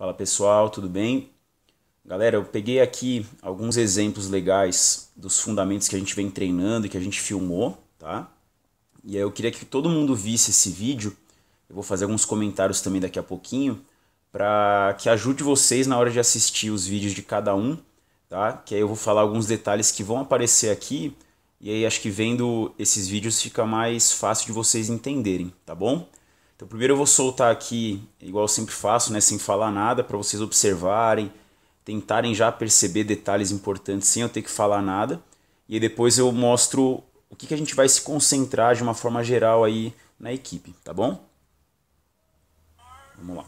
Fala pessoal, tudo bem? Galera, eu peguei aqui alguns exemplos legais dos fundamentos que a gente vem treinando e que a gente filmou, tá? E aí eu queria que todo mundo visse esse vídeo. Eu vou fazer alguns comentários também daqui a pouquinho para que ajude vocês na hora de assistir os vídeos de cada um, tá? Que aí eu vou falar alguns detalhes que vão aparecer aqui e aí acho que vendo esses vídeos fica mais fácil de vocês entenderem, tá bom? Então, primeiro eu vou soltar aqui, igual eu sempre faço, né, sem falar nada, para vocês observarem, tentarem já perceber detalhes importantes sem eu ter que falar nada. E depois eu mostro o que, que a gente vai se concentrar de uma forma geral aí na equipe, tá bom? Vamos lá.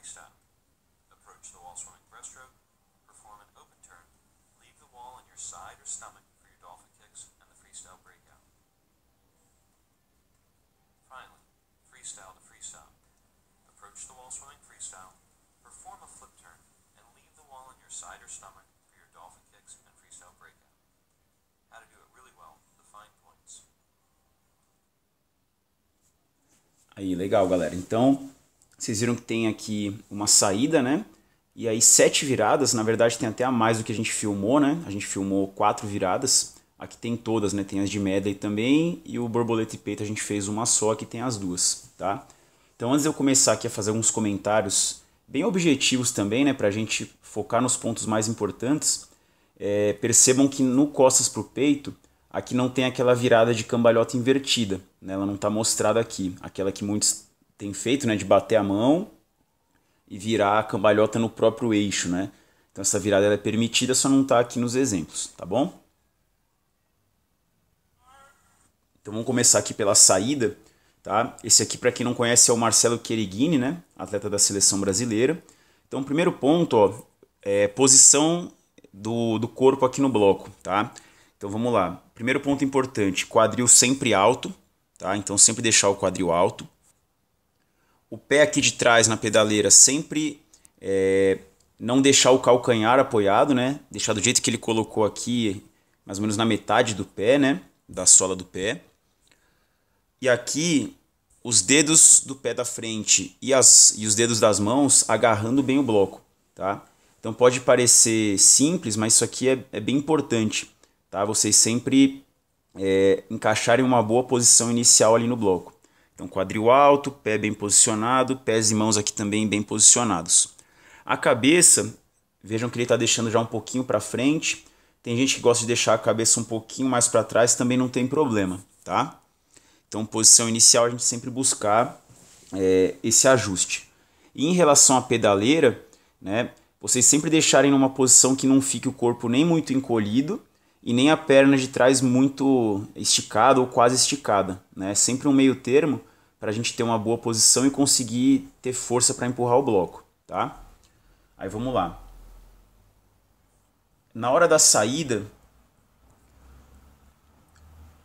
brake stop. Approach the wall swimming breaststroke, perform an open turn, leave the wall on your side or stomach for your dolphin kicks and the freestyle breakout. Finally, freestyle to freestyle. Approach the wall swimming freestyle, perform a flip turn, and leave the wall on your side or stomach for your dolphin kicks and freestyle breakout. How to do it really well, the fine points. Aí, legal, galera. Então, Vocês viram que tem aqui uma saída, né? E aí sete viradas, na verdade tem até a mais do que a gente filmou, né? A gente filmou quatro viradas. Aqui tem todas, né? Tem as de medley também e o borboleta e peito a gente fez uma só, aqui tem as duas, tá? Então antes de eu começar aqui a fazer alguns comentários bem objetivos também, né? Pra gente focar nos pontos mais importantes. É, percebam que no costas pro peito, aqui não tem aquela virada de cambalhota invertida, né? Ela não está mostrada aqui, aquela que muitos tem feito, né, de bater a mão e virar a cambalhota no próprio eixo, né? Então essa virada é permitida, só não está aqui nos exemplos, tá bom? Então vamos começar aqui pela saída, tá? Esse aqui para quem não conhece é o Marcelo Querigini, né? Atleta da seleção brasileira. Então o primeiro ponto, ó, é posição do, do corpo aqui no bloco, tá? Então vamos lá. Primeiro ponto importante, quadril sempre alto, tá? Então sempre deixar o quadril alto o pé aqui de trás na pedaleira sempre é, não deixar o calcanhar apoiado, né? Deixar do jeito que ele colocou aqui, mais ou menos na metade do pé, né? Da sola do pé. E aqui os dedos do pé da frente e, as, e os dedos das mãos agarrando bem o bloco, tá? Então pode parecer simples, mas isso aqui é, é bem importante, tá? Vocês sempre é, encaixarem uma boa posição inicial ali no bloco. Então, quadril alto, pé bem posicionado, pés e mãos aqui também bem posicionados. A cabeça, vejam que ele está deixando já um pouquinho para frente. Tem gente que gosta de deixar a cabeça um pouquinho mais para trás, também não tem problema, tá? Então, posição inicial, a gente sempre buscar é, esse ajuste. E em relação à pedaleira, né, vocês sempre deixarem numa posição que não fique o corpo nem muito encolhido e nem a perna de trás muito esticada ou quase esticada. Né? Sempre um meio termo para a gente ter uma boa posição e conseguir ter força para empurrar o bloco, tá? Aí vamos lá. Na hora da saída,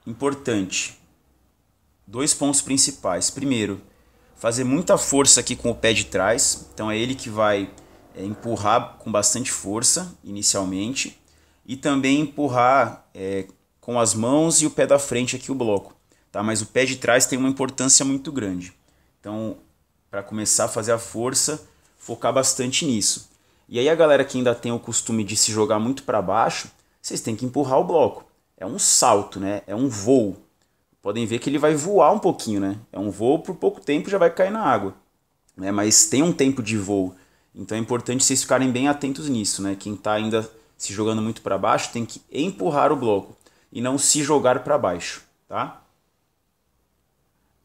importante, dois pontos principais. Primeiro, fazer muita força aqui com o pé de trás, então é ele que vai é, empurrar com bastante força inicialmente e também empurrar é, com as mãos e o pé da frente aqui o bloco tá? mas o pé de trás tem uma importância muito grande. Então, para começar a fazer a força, focar bastante nisso. E aí a galera que ainda tem o costume de se jogar muito para baixo, vocês têm que empurrar o bloco. É um salto, né? É um voo. Podem ver que ele vai voar um pouquinho, né? É um voo por pouco tempo já vai cair na água. Né? Mas tem um tempo de voo. Então é importante vocês ficarem bem atentos nisso, né? Quem está ainda se jogando muito para baixo tem que empurrar o bloco e não se jogar para baixo, tá?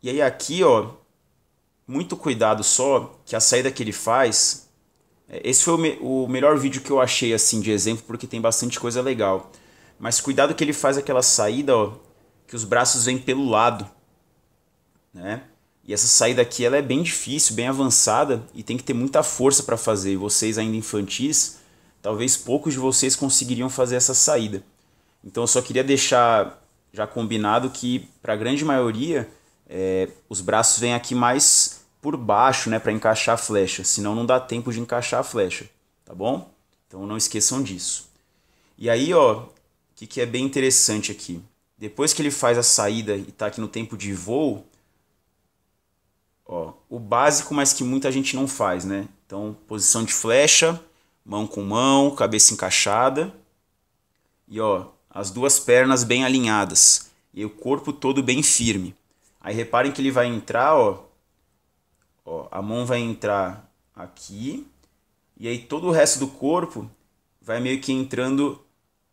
E aí aqui, ó, muito cuidado só que a saída que ele faz. É, esse foi o, me o melhor vídeo que eu achei assim de exemplo porque tem bastante coisa legal. Mas cuidado que ele faz aquela saída, ó, que os braços vêm pelo lado, né? E essa saída aqui ela é bem difícil, bem avançada e tem que ter muita força para fazer. E vocês ainda infantis, talvez poucos de vocês conseguiriam fazer essa saída. Então eu só queria deixar já combinado que para a grande maioria é, os braços vêm aqui mais por baixo, né, para encaixar a flecha, senão não dá tempo de encaixar a flecha, tá bom? Então não esqueçam disso. E aí, ó, o que, que é bem interessante aqui? Depois que ele faz a saída e tá aqui no tempo de voo, ó, o básico, mas que muita gente não faz, né? Então, posição de flecha, mão com mão, cabeça encaixada. E ó, as duas pernas bem alinhadas e o corpo todo bem firme. Aí reparem que ele vai entrar, ó. ó a mão vai entrar aqui. E aí todo o resto do corpo vai meio que entrando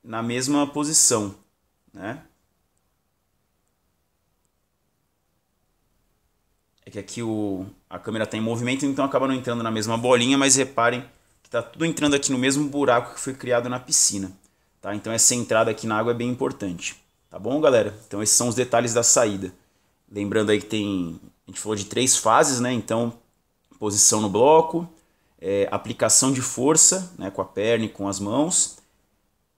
na mesma posição, né? É que aqui o, a câmera está em movimento, então acaba não entrando na mesma bolinha, mas reparem que está tudo entrando aqui no mesmo buraco que foi criado na piscina. Tá? Então essa entrada aqui na água é bem importante. Tá bom, galera? Então esses são os detalhes da saída. Lembrando aí que tem. A gente falou de três fases, né? Então, posição no bloco, é, aplicação de força né, com a perna e com as mãos,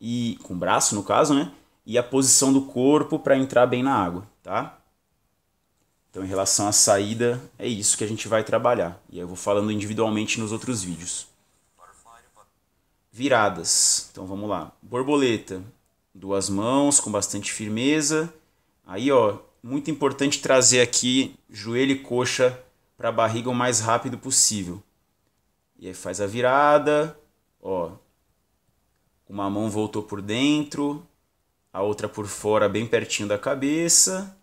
e com o braço no caso, né? E a posição do corpo para entrar bem na água, tá? Então, em relação à saída, é isso que a gente vai trabalhar. E eu vou falando individualmente nos outros vídeos. Viradas. Então, vamos lá. Borboleta. Duas mãos com bastante firmeza. Aí, ó, muito importante trazer aqui joelho e coxa para a barriga o mais rápido possível. E aí faz a virada, ó. Uma mão voltou por dentro, a outra por fora bem pertinho da cabeça.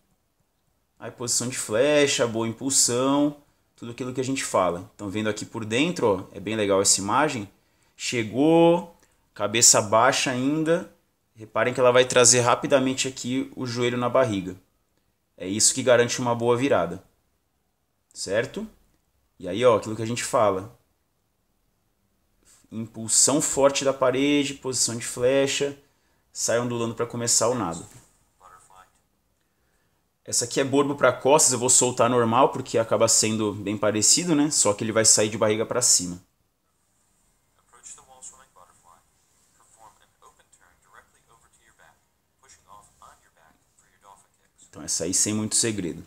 Aí posição de flecha, boa impulsão, tudo aquilo que a gente fala. Então vendo aqui por dentro, ó, é bem legal essa imagem. Chegou, cabeça baixa ainda. Reparem que ela vai trazer rapidamente aqui o joelho na barriga. É isso que garante uma boa virada. Certo? E aí, ó, aquilo que a gente fala. Impulsão forte da parede, posição de flecha, sai ondulando para começar o nado. Essa aqui é borbo para costas, eu vou soltar normal porque acaba sendo bem parecido, né? Só que ele vai sair de barriga para cima. Então essa aí sem muito segredo.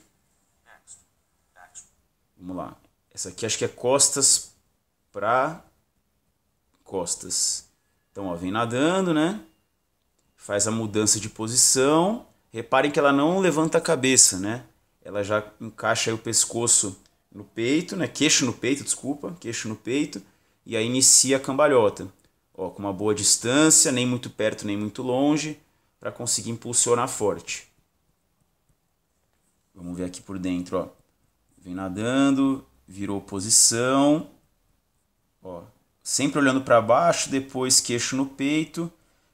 Vamos lá. Essa aqui acho que é costas pra costas. Então ó, vem nadando, né? Faz a mudança de posição. Reparem que ela não levanta a cabeça, né? Ela já encaixa o pescoço no peito, né? Queixo no peito, desculpa, queixo no peito. E aí inicia a cambalhota. Ó, com uma boa distância, nem muito perto, nem muito longe, para conseguir impulsionar forte. Vamos ver aqui por dentro, ó. Vem nadando, virou posição. Ó, sempre olhando para baixo, depois queixo no peito,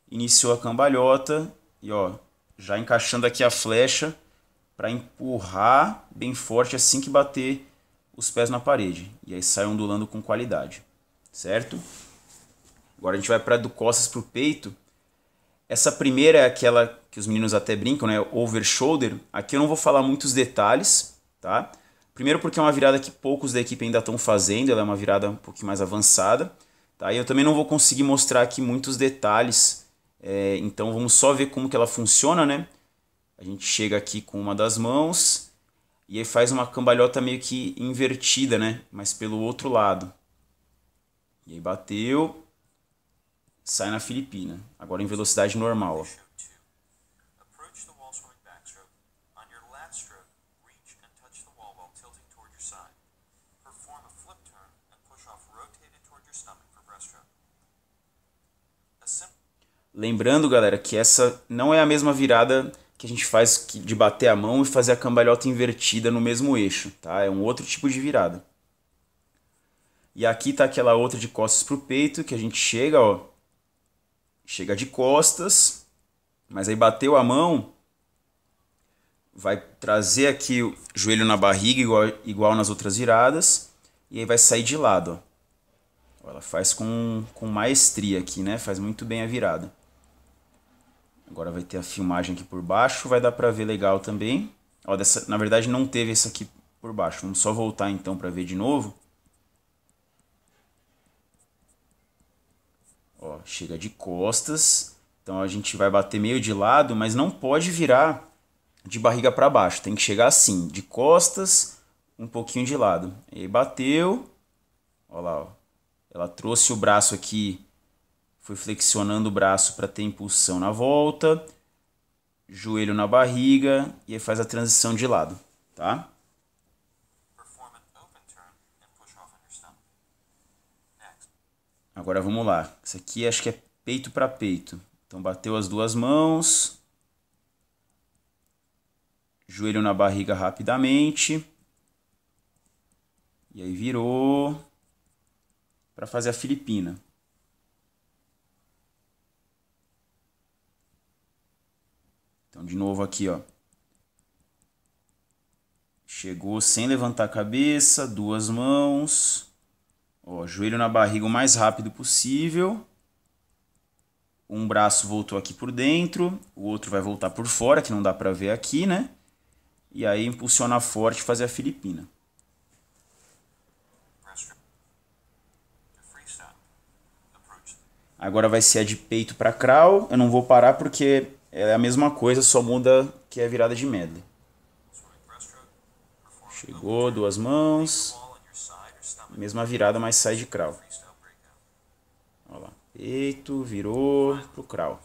iniciou a cambalhota e ó, já encaixando aqui a flecha para empurrar bem forte assim que bater os pés na parede. E aí sai ondulando com qualidade, certo? Agora a gente vai para do costas para o peito. Essa primeira é aquela que os meninos até brincam, né? Over shoulder. Aqui eu não vou falar muitos detalhes, tá? Primeiro porque é uma virada que poucos da equipe ainda estão fazendo, ela é uma virada um pouquinho mais avançada. Tá? E eu também não vou conseguir mostrar aqui muitos detalhes, é, então vamos só ver como que ela funciona, né? A gente chega aqui com uma das mãos e aí faz uma cambalhota meio que invertida, né? Mas pelo outro lado. E aí bateu, sai na Filipina, agora em velocidade normal. Lembrando, galera, que essa não é a mesma virada que a gente faz de bater a mão e fazer a cambalhota invertida no mesmo eixo, tá? É um outro tipo de virada. E aqui tá aquela outra de costas pro peito que a gente chega, ó, chega de costas, mas aí bateu a mão, vai trazer aqui o joelho na barriga, igual, igual nas outras viradas, e aí vai sair de lado. Ó. Ela faz com, com maestria aqui, né? Faz muito bem a virada. Agora vai ter a filmagem aqui por baixo, vai dar pra ver legal também. Ó, dessa, na verdade não teve isso aqui por baixo, vamos só voltar então para ver de novo. chega de costas. Então a gente vai bater meio de lado, mas não pode virar de barriga para baixo. Tem que chegar assim, de costas, um pouquinho de lado. E bateu. Olha lá, ó. ela trouxe o braço aqui, foi flexionando o braço para ter impulsão na volta. Joelho na barriga e aí faz a transição de lado, tá? Agora vamos lá. Isso aqui acho que é peito para peito. Então bateu as duas mãos. Joelho na barriga rapidamente. E aí virou para fazer a filipina. Então de novo aqui, ó. Chegou sem levantar a cabeça, duas mãos. Ó, joelho na barriga o mais rápido possível. Um braço voltou aqui por dentro, o outro vai voltar por fora, que não dá para ver aqui, né? E aí impulsiona forte fazer a filipina. Agora vai ser a de peito para crawl. Eu não vou parar porque é a mesma coisa, só muda que é virada de medley. Chegou, duas mãos mesma virada, mas sai de crawl. Olha lá. Peito, virou pro crawl.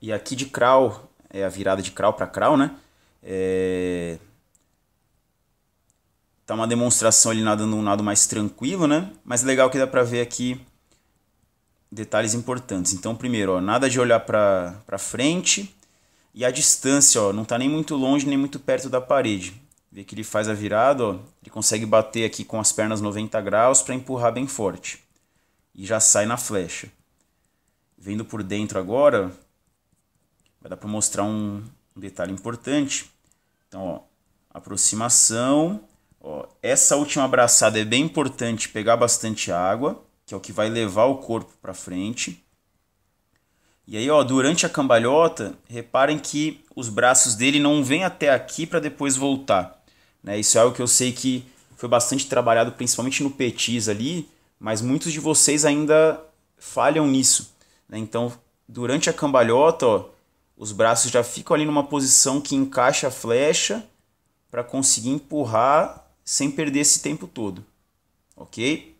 E aqui de crawl, é a virada de crawl para crawl, né? É... Tá uma demonstração ali nadando um lado mais tranquilo, né? Mas legal que dá pra ver aqui detalhes importantes. Então, primeiro, ó, nada de olhar pra, pra frente. E a distância, ó, não tá nem muito longe, nem muito perto da parede. Vê que ele faz a virada, ó, ele consegue bater aqui com as pernas 90 graus para empurrar bem forte. E já sai na flecha. Vendo por dentro agora, vai dar para mostrar um detalhe importante. Então, ó, aproximação. Ó, essa última abraçada é bem importante pegar bastante água, que é o que vai levar o corpo para frente. E aí, ó, durante a cambalhota, reparem que os braços dele não vêm até aqui para depois voltar. Né? Isso é algo que eu sei que foi bastante trabalhado, principalmente no Petis ali, mas muitos de vocês ainda falham nisso. Né? Então, durante a cambalhota, ó, os braços já ficam ali numa posição que encaixa a flecha para conseguir empurrar sem perder esse tempo todo, ok?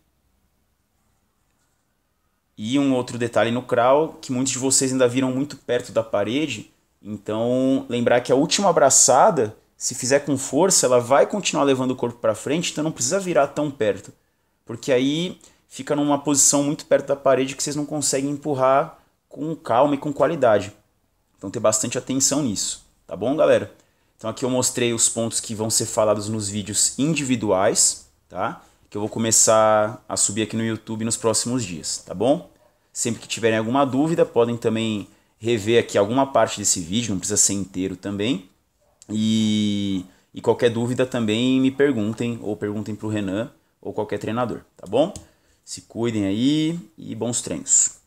E um outro detalhe no crawl que muitos de vocês ainda viram muito perto da parede, então lembrar que a última abraçada se fizer com força, ela vai continuar levando o corpo para frente, então não precisa virar tão perto. Porque aí fica numa posição muito perto da parede que vocês não conseguem empurrar com calma e com qualidade. Então ter bastante atenção nisso, tá bom, galera? Então aqui eu mostrei os pontos que vão ser falados nos vídeos individuais, tá? Que eu vou começar a subir aqui no YouTube nos próximos dias, tá bom? Sempre que tiverem alguma dúvida, podem também rever aqui alguma parte desse vídeo, não precisa ser inteiro também e, e qualquer dúvida também me perguntem, ou perguntem para o Renan, ou qualquer treinador, tá bom? Se cuidem aí e bons treinos.